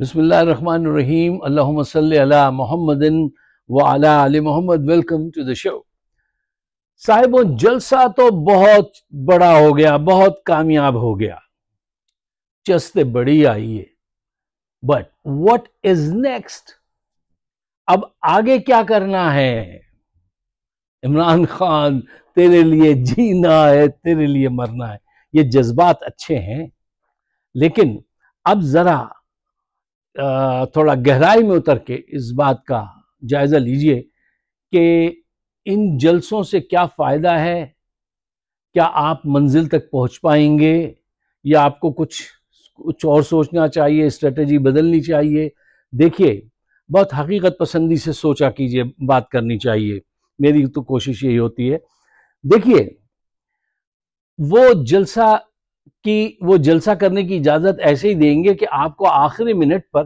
بسم اللہ الرحمن الرحیم اللہم اللہ علی محمد ولا علی محمد ویلکم ٹو دا شو صاحبوں جلسہ تو بہت بڑا ہو گیا بہت کامیاب ہو گیا چستے بڑی آئیے بٹ وٹ از نیکسٹ اب آگے کیا کرنا ہے عمران خان تیرے لیے جینا ہے تیرے لیے مرنا ہے یہ جذبات اچھے ہیں لیکن اب ذرا تھوڑا گہرائی میں اتر کے اس بات کا جائزہ لیجئے کہ ان جلسوں سے کیا فائدہ ہے کیا آپ منزل تک پہنچ پائیں گے یا آپ کو کچھ کچھ اور سوچنا چاہیے اسٹریٹجی بدلنی چاہیے دیکھیے بہت حقیقت پسندی سے سوچا کیجئے بات کرنی چاہیے میری تو کوشش یہی ہوتی ہے دیکھیے وہ جلسہ وہ جلسہ کرنے کی اجازت ایسے ہی دیں گے کہ آپ کو آخری منٹ پر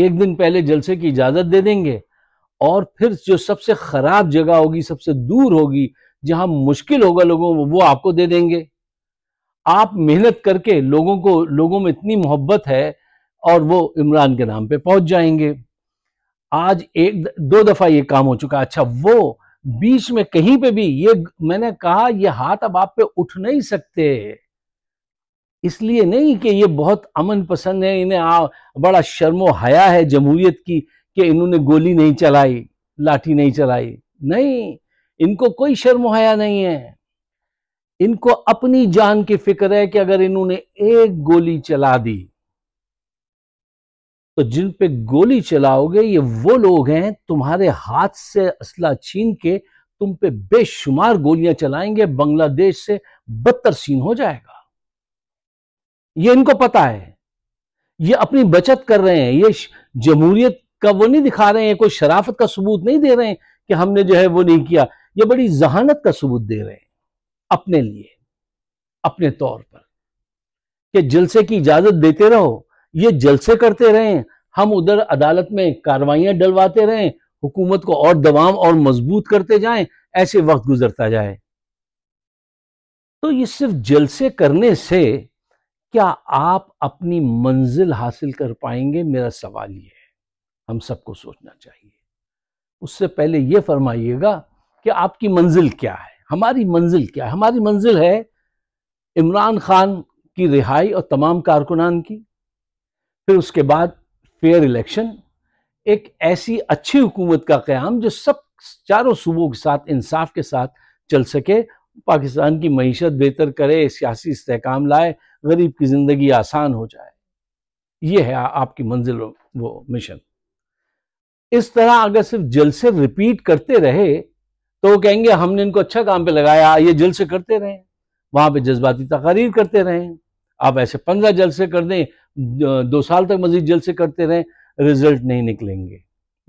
ایک دن پہلے جلسے کی اجازت دے دیں گے اور پھر جو سب سے خراب جگہ ہوگی سب سے دور ہوگی جہاں مشکل ہوگا لوگوں وہ آپ کو دے دیں گے آپ محنت کر کے لوگوں کو لوگوں میں اتنی محبت ہے اور وہ عمران کے نام پہ پہنچ جائیں گے آج ایک دو دفعہ یہ کام ہو چکا اچھا وہ بیچ میں کہیں پہ بھی یہ میں نے کہا یہ ہاتھ اب آپ پہ اٹھ نہیں سکتے اس لیے نہیں کہ یہ بہت امن پسند ہے انہیں بڑا شرم و حیا ہے جمہوریت کی کہ انہوں نے گولی نہیں چلائی لاٹھی نہیں چلائی نہیں ان کو کوئی شرم و حیا نہیں ہے ان کو اپنی جان کی فکر ہے کہ اگر انہوں نے ایک گولی چلا دی تو جن پہ گولی چلاؤ گے یہ وہ لوگ ہیں تمہارے ہاتھ سے اسلحہ چھین کے تم پہ بے شمار گولیاں چلائیں گے بنگلہ دیش سے بتر سین ہو جائے گا یہ ان کو پتا ہے یہ اپنی بچت کر رہے ہیں یہ جمہوریت کا وہ نہیں دکھا رہے ہیں کوئی شرافت کا ثبوت نہیں دے رہے ہیں کہ ہم نے جو ہے وہ نہیں کیا یہ بڑی ذہانت کا ثبوت دے رہے ہیں اپنے لیے اپنے طور پر کہ جلسے کی اجازت دیتے رہو یہ جلسے کرتے رہیں ہم ادھر عدالت میں کاروائیاں ڈلواتے رہیں حکومت کو اور دوام اور مضبوط کرتے جائیں ایسے وقت گزرتا جائے تو یہ صرف جلسے کرنے سے کیا آپ اپنی منزل حاصل کر پائیں گے میرا سوال یہ ہے ہم سب کو سوچنا چاہیے اس سے پہلے یہ فرمائیے گا کہ آپ کی منزل کیا ہے ہماری منزل کیا ہے ہماری منزل ہے عمران خان کی رہائی اور تمام کارکنان کی پھر اس کے بعد فیئر الیکشن ایک ایسی اچھی حکومت کا قیام جو سب چاروں صوبوں کے ساتھ انصاف کے ساتھ چل سکے پاکستان کی معیشت بہتر کرے سیاسی استحکام لائے غریب کی زندگی آسان ہو جائے یہ ہے آپ کی منزل وہ مشن اس طرح اگر صرف جلسے ریپیٹ کرتے رہے تو وہ کہیں گے ہم نے ان کو اچھا کام پہ لگایا یہ جلسے کرتے رہیں وہاں پہ جذباتی تقاریر کرتے رہیں آپ ایسے پندرہ جلسے کر دیں دو سال تک مزید جلسے کرتے رہیں رزلٹ نہیں نکلیں گے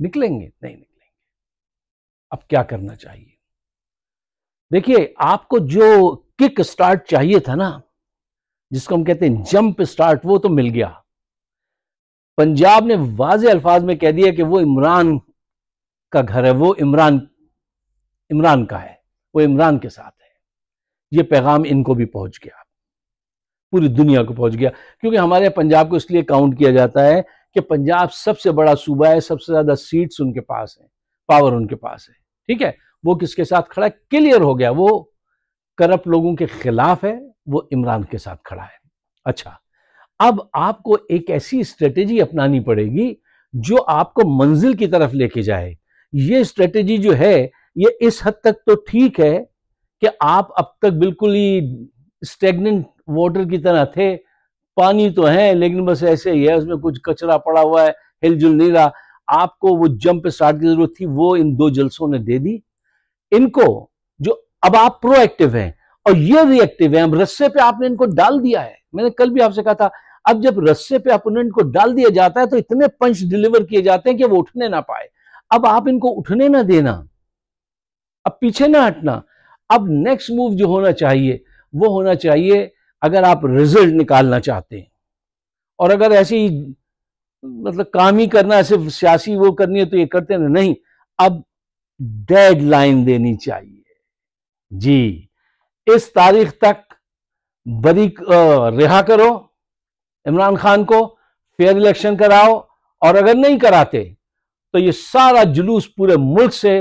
نکلیں گے نہیں نکلیں گے اب کیا کرنا چاہیے دیکھیے آپ کو جو کک سٹارٹ چاہیے تھا نا جس کو ہم کہتے ہیں جمپ سٹارٹ وہ تو مل گیا پنجاب نے واضح الفاظ میں کہہ دیا کہ وہ عمران کا گھر ہے وہ عمران عمران کا ہے وہ عمران کے ساتھ ہے یہ پیغام ان کو بھی پہنچ گیا پوری دنیا کو پہنچ گیا کیونکہ ہمارے پنجاب کو اس لیے کاؤنٹ کیا جاتا ہے کہ پنجاب سب سے بڑا صوبہ ہے سب سے زیادہ سیٹس ان کے پاس ہیں پاور ان کے پاس ہے ٹھیک ہے وہ کس کے ساتھ کھڑا ہے کلیئر ہو گیا وہ کرپٹ لوگوں کے خلاف ہے وہ عمران کے ساتھ کھڑا ہے اچھا اب آپ کو ایک ایسی اسٹریٹجی اپنانی پڑے گی جو آپ کو منزل کی طرف لے کے جائے یہ اسٹریٹجی جو ہے یہ اس حد تک تو ٹھیک ہے کہ آپ اب تک بالکل ہی اسٹیگننٹ واٹر کی طرح تھے پانی تو ہے لیکن بس ایسے ہی ہے اس میں کچھ کچرا پڑا ہوا ہے ہل جل نہیں رہا آپ کو وہ جمپ اسٹارٹ کی ضرورت تھی وہ ان دو جلسوں نے دے دی ان کو جو اب آپ پرو ایکٹیو ہیں اور یہ ری ایکٹیو ہیں رسے پہ آپ نے ان کو ڈال دیا ہے میں نے کل بھی آپ سے کہا تھا اب جب رسے پہ اپوننٹ کو ڈال دیا جاتا ہے تو اتنے پنچ ڈیلیور کیے جاتے ہیں کہ وہ اٹھنے نہ پائے اب آپ ان کو اٹھنے نہ دینا اب پیچھے نہ ہٹنا اب نیکسٹ موو جو ہونا چاہیے وہ ہونا چاہیے اگر آپ ریزلٹ نکالنا چاہتے ہیں اور اگر ایسی مطلب کام ہی کرنا صرف سیاسی وہ کرنی ہے تو یہ کرتے ہیں نہیں اب ڈیڈ لائن دینی چاہیے جی اس تاریخ تک بری رہا کرو عمران خان کو فیئر الیکشن کراؤ اور اگر نہیں کراتے تو یہ سارا جلوس پورے ملک سے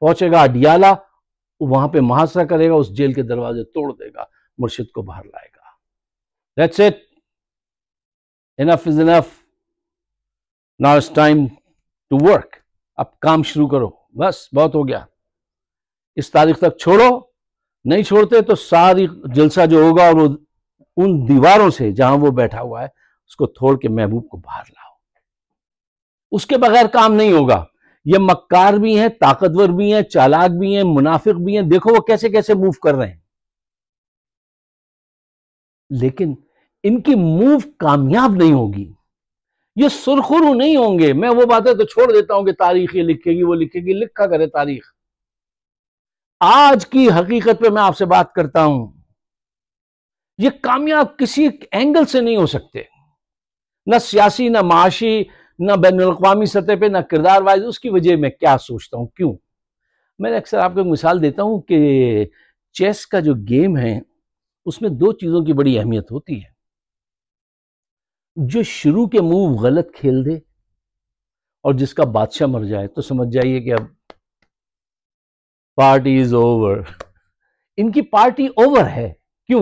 پہنچے گا اڈیالہ وہاں پہ محاصرہ کرے گا اس جیل کے دروازے توڑ دے گا مرشد کو باہر لائے گا it. Enough enough is enough it's time to work اب کام شروع کرو بس بہت ہو گیا اس تاریخ تک چھوڑو نہیں چھوڑتے تو ساری جلسہ جو ہوگا اور وہ ان دیواروں سے جہاں وہ بیٹھا ہوا ہے اس کو تھوڑ کے محبوب کو باہر لاؤ اس کے بغیر کام نہیں ہوگا یہ مکار بھی ہیں طاقتور بھی ہیں چالاک بھی ہیں منافق بھی ہیں دیکھو وہ کیسے کیسے موو کر رہے ہیں لیکن ان کی موو کامیاب نہیں ہوگی یہ سرخرو نہیں ہوں گے میں وہ باتیں تو چھوڑ دیتا ہوں کہ تاریخ یہ لکھے گی وہ لکھے گی لکھا کرے تاریخ آج کی حقیقت پہ میں آپ سے بات کرتا ہوں یہ کامیاب کسی اینگل سے نہیں ہو سکتے نہ سیاسی نہ معاشی نہ بین الاقوامی سطح پہ نہ کردار وائز اس کی وجہ میں کیا سوچتا ہوں کیوں میں اکثر آپ کو مثال دیتا ہوں کہ چیس کا جو گیم ہے اس میں دو چیزوں کی بڑی اہمیت ہوتی ہے جو شروع کے موو غلط کھیل دے اور جس کا بادشاہ مر جائے تو سمجھ جائیے کہ اب پارٹی از اوور ان کی پارٹی اوور ہے کیوں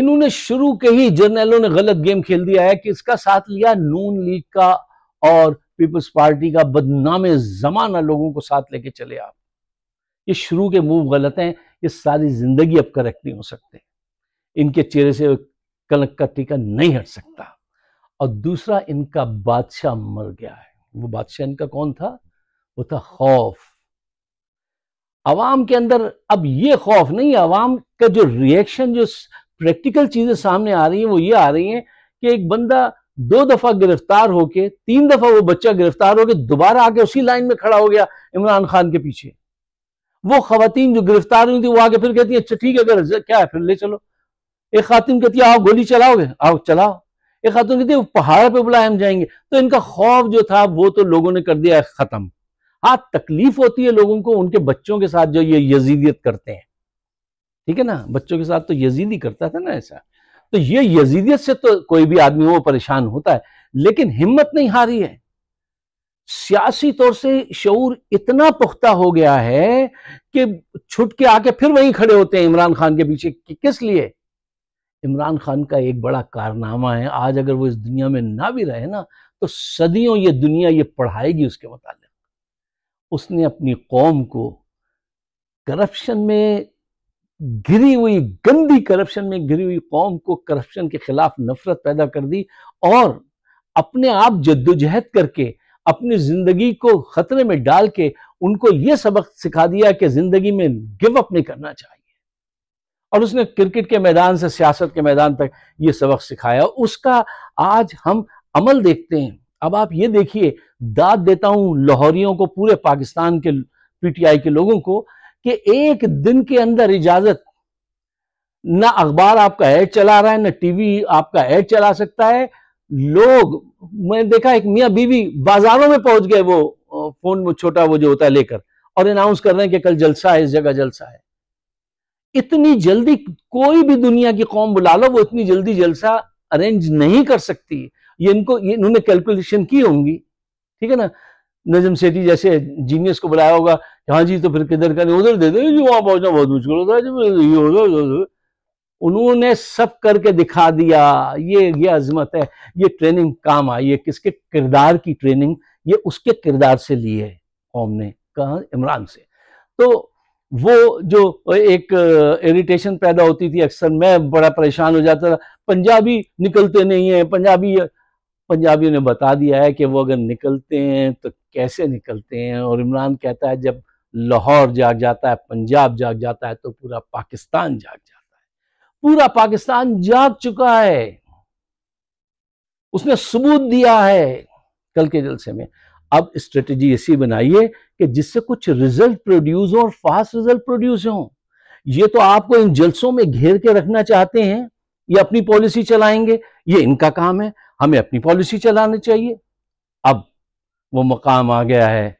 انہوں نے شروع کے ہی جرنیلوں نے غلط گیم کھیل دیا ہے کہ اس کا ساتھ لیا نون لیگ کا اور پیپلز پارٹی کا بدنام زمانہ لوگوں کو ساتھ لے کے چلے آپ یہ شروع کے موو غلط ہیں یہ ساری زندگی اب کریکٹ نہیں ہو سکتے ان کے چہرے سے کلک کا ٹیکہ نہیں ہٹ سکتا اور دوسرا ان کا بادشاہ مر گیا ہے وہ بادشاہ ان کا کون تھا وہ تھا خوف عوام کے اندر اب یہ خوف نہیں عوام کا جو ریئیکشن جو پریکٹیکل چیزیں سامنے آ رہی ہیں وہ یہ آ رہی ہیں کہ ایک بندہ دو دفعہ گرفتار ہو کے تین دفعہ وہ بچہ گرفتار ہو کے دوبارہ آ کے اسی لائن میں کھڑا ہو گیا عمران خان کے پیچھے وہ خواتین جو گرفتار ہوئی تھی وہ آگے پھر کہتی ہے اچھا ٹھیک ہے اگر کیا ہے پھر لے چلو ایک خاتم کہتی ہے آؤ گولی چلاؤ گے آؤ چلاؤ یہ ختم کی وہ پہاڑ پہ بلائے ہم جائیں گے تو ان کا خوف جو تھا وہ تو لوگوں نے کر دیا ختم ہاں تکلیف ہوتی ہے لوگوں کو ان کے بچوں کے ساتھ جو یہ یزیدیت کرتے ہیں ٹھیک ہے نا بچوں کے ساتھ تو یزیدی کرتا تھا نا ایسا تو یہ یزیدیت سے تو کوئی بھی آدمی وہ پریشان ہوتا ہے لیکن ہمت نہیں ہاری ہے سیاسی طور سے شعور اتنا پختہ ہو گیا ہے کہ چھٹ کے آ کے پھر وہیں کھڑے ہوتے ہیں عمران خان کے پیچھے کس لیے عمران خان کا ایک بڑا کارنامہ ہے آج اگر وہ اس دنیا میں نہ بھی رہے نا تو صدیوں یہ دنیا یہ پڑھائے گی اس کے متعلق اس نے اپنی قوم کو کرپشن میں گری ہوئی گندی کرپشن میں گری ہوئی قوم کو کرپشن کے خلاف نفرت پیدا کر دی اور اپنے آپ جد و جہد کر کے اپنی زندگی کو خطرے میں ڈال کے ان کو یہ سبق سکھا دیا کہ زندگی میں گو اپ نہیں کرنا چاہیے اور اس نے کرکٹ کے میدان سے سیاست کے میدان تک یہ سبق سکھایا اس کا آج ہم عمل دیکھتے ہیں اب آپ یہ دیکھیے داد دیتا ہوں لاہوریوں کو پورے پاکستان کے پی ٹی آئی کے لوگوں کو کہ ایک دن کے اندر اجازت نہ اخبار آپ کا ایڈ چلا رہا ہے نہ ٹی وی آپ کا ایڈ چلا سکتا ہے لوگ میں نے دیکھا ایک میاں بیوی بازاروں میں پہنچ گئے وہ فون میں چھوٹا وہ جو ہوتا ہے لے کر اور اناؤنس کر رہے ہیں کہ کل جلسہ ہے اس جگہ جلسہ ہے اتنی جلدی کوئی بھی دنیا کی قوم بلا لو وہ اتنی جلدی جلسہ ارینج نہیں کر سکتی یہ ان کو یہ انہوں نے کیلکولیشن کی ہوں گی ٹھیک ہے نا نظم سیٹی جیسے جینیس کو بلایا ہوگا ہاں جی تو پھر کدھر کا ادھر دے دیں جی وہاں پہنچنا بہت مشکل ہوتا ہے انہوں نے سب کر کے دکھا دیا یہ یہ عظمت ہے یہ ٹریننگ کام آئی ہے کس کے کردار کی ٹریننگ یہ اس کے کردار سے لی ہے قوم نے کہاں عمران سے تو وہ جو ایک ایریٹیشن پیدا ہوتی تھی اکثر میں بڑا پریشان ہو جاتا تھا پنجابی نکلتے نہیں ہیں پنجابی پنجابیوں نے بتا دیا ہے کہ وہ اگر نکلتے ہیں تو کیسے نکلتے ہیں اور عمران کہتا ہے جب لاہور جاگ جاتا ہے پنجاب جاگ جاتا ہے تو پورا پاکستان جاگ جاتا ہے پورا پاکستان جاگ چکا ہے اس نے ثبوت دیا ہے کل کے جلسے میں اب اسٹریٹجی ایسی بنائیے کہ جس سے کچھ ریزلٹ پروڈیوس ہو اور فاسٹ ریزلٹ پروڈیوس ہو یہ تو آپ کو ان جلسوں میں گھیر کے رکھنا چاہتے ہیں یہ اپنی پالیسی چلائیں گے یہ ان کا کام ہے ہمیں اپنی پالیسی چلانی چاہیے اب وہ مقام آ گیا ہے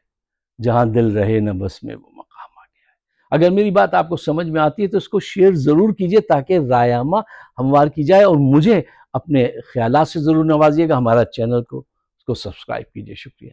جہاں دل رہے نہ بس میں وہ مقام آ گیا ہے اگر میری بات آپ کو سمجھ میں آتی ہے تو اس کو شیئر ضرور کیجئے تاکہ رایامہ ہموار کی جائے اور مجھے اپنے خیالات سے ضرور نوازیے گا ہمارا چینل کو اس کو سبسکرائب کیجئے شکریہ